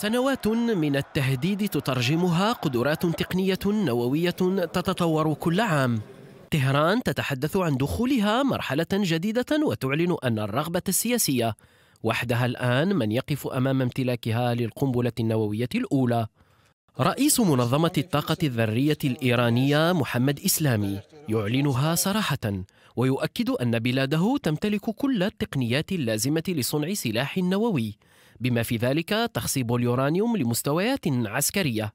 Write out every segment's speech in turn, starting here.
سنوات من التهديد تترجمها قدرات تقنية نووية تتطور كل عام طهران تتحدث عن دخولها مرحلة جديدة وتعلن أن الرغبة السياسية وحدها الآن من يقف أمام امتلاكها للقنبلة النووية الأولى رئيس منظمة الطاقة الذرية الإيرانية محمد إسلامي يعلنها صراحة ويؤكد أن بلاده تمتلك كل التقنيات اللازمة لصنع سلاح نووي بما في ذلك تخصيب اليورانيوم لمستويات عسكرية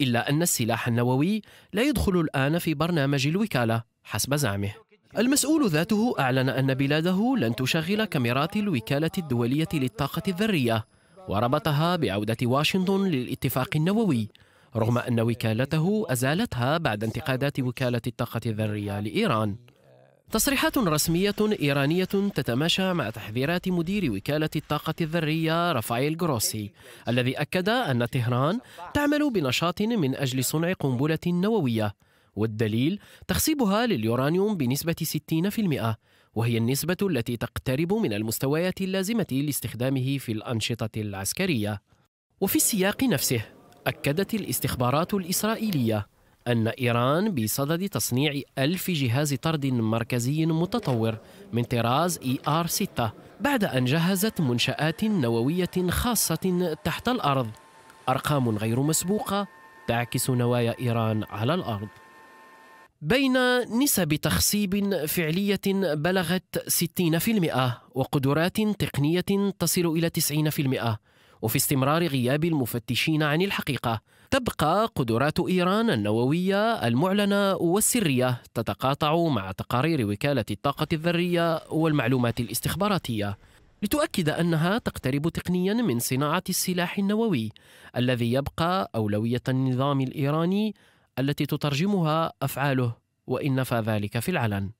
إلا أن السلاح النووي لا يدخل الآن في برنامج الوكالة حسب زعمه المسؤول ذاته أعلن أن بلاده لن تشغل كاميرات الوكالة الدولية للطاقة الذرية وربطها بعودة واشنطن للاتفاق النووي رغم أن وكالته أزالتها بعد انتقادات وكالة الطاقة الذرية لإيران تصريحات رسمية إيرانية تتماشى مع تحذيرات مدير وكالة الطاقة الذرية رافائيل جروسي الذي أكد أن طهران تعمل بنشاط من أجل صنع قنبلة نووية والدليل تخصيبها لليورانيوم بنسبة 60% وهي النسبة التي تقترب من المستويات اللازمة لاستخدامه في الأنشطة العسكرية. وفي السياق نفسه، أكدت الاستخبارات الإسرائيلية أن إيران بصدد تصنيع ألف جهاز طرد مركزي متطور من طراز إي آر 6 بعد أن جهزت منشآت نووية خاصة تحت الأرض أرقام غير مسبوقة تعكس نوايا إيران على الأرض بين نسب تخصيب فعلية بلغت 60% وقدرات تقنية تصل إلى 90% وفي استمرار غياب المفتشين عن الحقيقة تبقى قدرات إيران النووية المعلنة والسرية تتقاطع مع تقارير وكالة الطاقة الذرية والمعلومات الاستخباراتية لتؤكد أنها تقترب تقنيا من صناعة السلاح النووي الذي يبقى أولوية النظام الإيراني التي تترجمها افعاله وان نفى ذلك في العلن